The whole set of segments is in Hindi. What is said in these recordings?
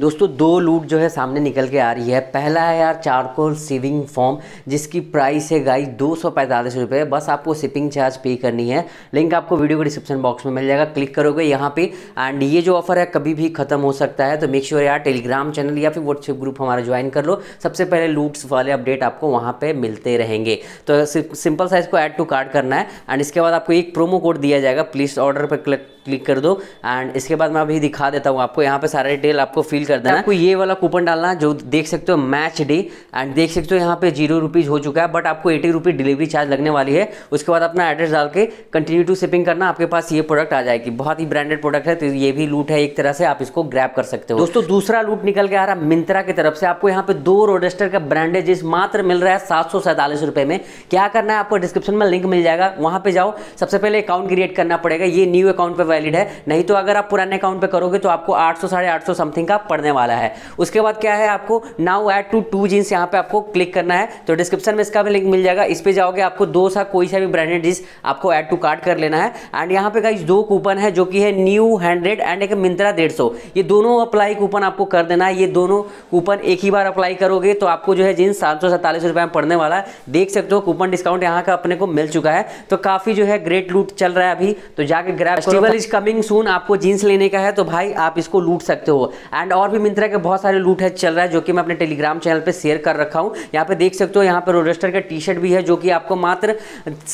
दोस्तों दो लूट जो है सामने निकल के आ रही है पहला है यार चारकोल सेविंग फॉर्म जिसकी प्राइस है गाई दो सौ पैंतालीस रुपये बस आपको शिपिंग चार्ज पे करनी है लिंक आपको वीडियो के डिस्क्रिप्शन बॉक्स में मिल जाएगा क्लिक करोगे यहाँ पे एंड ये जो ऑफर है कभी भी खत्म हो सकता है तो मेक श्योर यार टेलीग्राम चैनल या फिर व्हाट्सएप ग्रुप हमारा ज्वाइन कर लो सबसे पहले लूट्स वाले अपडेट आपको वहाँ पर मिलते रहेंगे तो सिंपल साइज को ऐड टू कार्ड करना है एंड इसके बाद आपको एक प्रोमो कोड दिया जाएगा प्लीज़ ऑर्डर पर क्लिक कर दो एंड इसके बाद मैं अभी दिखा देता हूँ आपको यहाँ पर सारे डिटेल आपको फिल कर देना आपको ये वाला कूपन डालना जो देख सकते हो मैच डे एंड देख सकते हो यहाँ पे जीरो रुपीज़ हो चुका है बट आपको एटी रुपीज़ डिलीवरी चार्ज लगने वाली है उसके बाद अपना एड्रेस डाल के कंटिन्यू टू शिपिंग करना आपके पास ये प्रोडक्ट आ जाएगी बहुत ही ब्रांडेड प्रोडक्ट है तो ये भी लूट है एक तरह से आप इसको ग्रैप कर सकते हो दोस्तों दूसरा लूट निकल के आ रहा है मिंत्रा की तरफ से आपको यहाँ पे दो रोडेस्टर का ब्रांडेज मात्र मिल रहा है सात सौ सैंतालीस रुपए में क्या करना है आपको डिस्क्रिप्शन में लिंक मिल जाएगा वहां पे जाओ सबसे पहले अकाउंट क्रिएट करना पड़ेगा ये न्यू अकाउंट पे वैलिड है नहीं तो अगर आप पुराने अकाउंट पे करोगे तो आपको आठ सौ साढ़े आठ सौ समथिंग का पड़ने वाला है उसके बाद क्या है आपको now add to two jeans यहाँ पे आपको क्लिक करना है तो डिस्क्रिप्शन में इसका भी लिंक मिल जाएगा इस पर जाओगे आपको दो सा कोई सा भी ब्रांडेड जींस आपको एड टू कार्ड कर लेना है एंड यहाँ पे गाइज दो कूपन है जो कि है न्यू हंड्रेड एंड एक मिंत्रा डेढ़ ये दोनों अप्लाई कूपन आपको कर देना है ये दोनों कूपन एक ही बार अप्लाई करोगे तो आपको जो है जीन्स सात सौ में पड़ने वाला है देख सकते हो कूपन डिस्काउंट यहाँ का अपने को मिल चुका है तो काफ़ी जो है ग्रेट लूट चल रहा है अभी तो जाके ग्रैप इज कमिंग सून आपको जीन्स लेने का है तो भाई आप इसको लूट सकते हो एंड और और भी मिंत्रा के बहुत सारे लूट है चल रहा है जो कि मैं अपने टेलीग्राम चैनल पर शेयर कर रखा हूँ यहाँ पे देख सकते हो यहाँ पर रोडेस्टर का टी शर्ट भी है जो कि आपको मात्र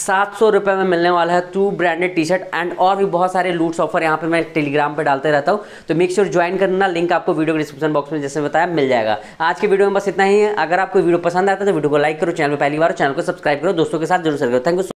सात सौ में मिलने वाला है two branded T shirt and और भी बहुत सारे लूट्स ऑफर यहाँ पर मैं टेलीग्राम पर डालते रहता हूँ तो मेक श्योर ज्वाइन करना लिंक आपको वीडियो के डिस्क्रिप्शन बॉक्स में जैसे बताया मिल जाएगा आज के वीडियो में बस इतना ही है अगर आपको वीडियो पसंद आता है तो वीडियो को लाइक करो चैनल पर पहली बार चैनल को सब्सक्राइब करो दोस्तों के साथ जरूर सर करो थैंक यू